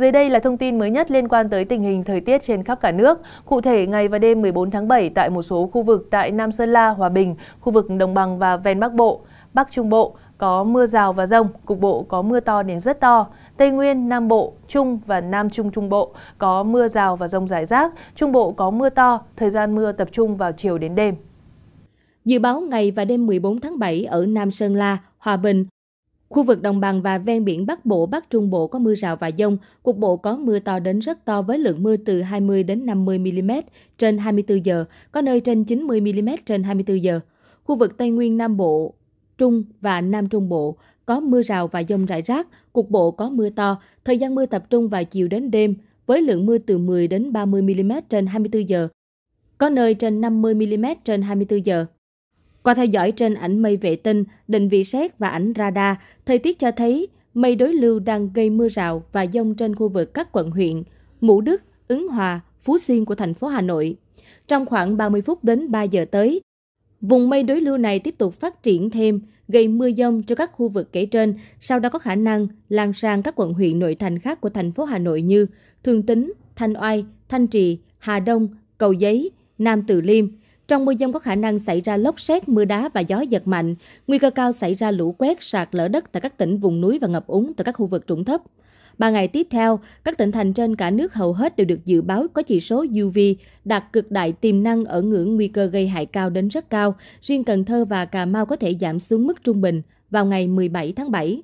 Dưới đây là thông tin mới nhất liên quan tới tình hình thời tiết trên khắp cả nước. Cụ thể, ngày và đêm 14 tháng 7 tại một số khu vực tại Nam Sơn La, Hòa Bình, khu vực Đồng Bằng và Ven Bắc Bộ, Bắc Trung Bộ, có mưa rào và rông, cục bộ có mưa to đến rất to. Tây Nguyên, Nam Bộ, Trung và Nam Trung Trung Bộ có mưa rào và rông rải rác, Trung Bộ có mưa to, thời gian mưa tập trung vào chiều đến đêm. Dự báo ngày và đêm 14 tháng 7 ở Nam Sơn La, Hòa Bình, Khu vực đồng bằng và ven biển Bắc Bộ, Bắc Trung Bộ có mưa rào và dông, cục bộ có mưa to đến rất to với lượng mưa từ 20 đến 50 mm trên 24 giờ, có nơi trên 90 mm trên 24 giờ. Khu vực Tây Nguyên Nam Bộ, Trung và Nam Trung Bộ có mưa rào và dông rải rác, cục bộ có mưa to, thời gian mưa tập trung vào chiều đến đêm với lượng mưa từ 10 đến 30 mm trên 24 giờ, có nơi trên 50 mm trên 24 giờ. Qua theo dõi trên ảnh mây vệ tinh, định vị xét và ảnh radar, thời tiết cho thấy mây đối lưu đang gây mưa rào và dông trên khu vực các quận huyện Mũ Đức, Ứng Hòa, Phú Xuyên của thành phố Hà Nội. Trong khoảng 30 phút đến 3 giờ tới, vùng mây đối lưu này tiếp tục phát triển thêm, gây mưa dông cho các khu vực kể trên, sau đó có khả năng lan sang các quận huyện nội thành khác của thành phố Hà Nội như Thường Tín, Thanh Oai, Thanh Trì, Hà Đông, Cầu Giấy, Nam Từ Liêm, trong mưa dông có khả năng xảy ra lốc xét, mưa đá và gió giật mạnh, nguy cơ cao xảy ra lũ quét, sạt lở đất tại các tỉnh vùng núi và ngập úng tại các khu vực trũng thấp. Ba ngày tiếp theo, các tỉnh thành trên cả nước hầu hết đều được dự báo có chỉ số UV đạt cực đại tiềm năng ở ngưỡng nguy cơ gây hại cao đến rất cao, riêng Cần Thơ và Cà Mau có thể giảm xuống mức trung bình vào ngày 17 tháng 7.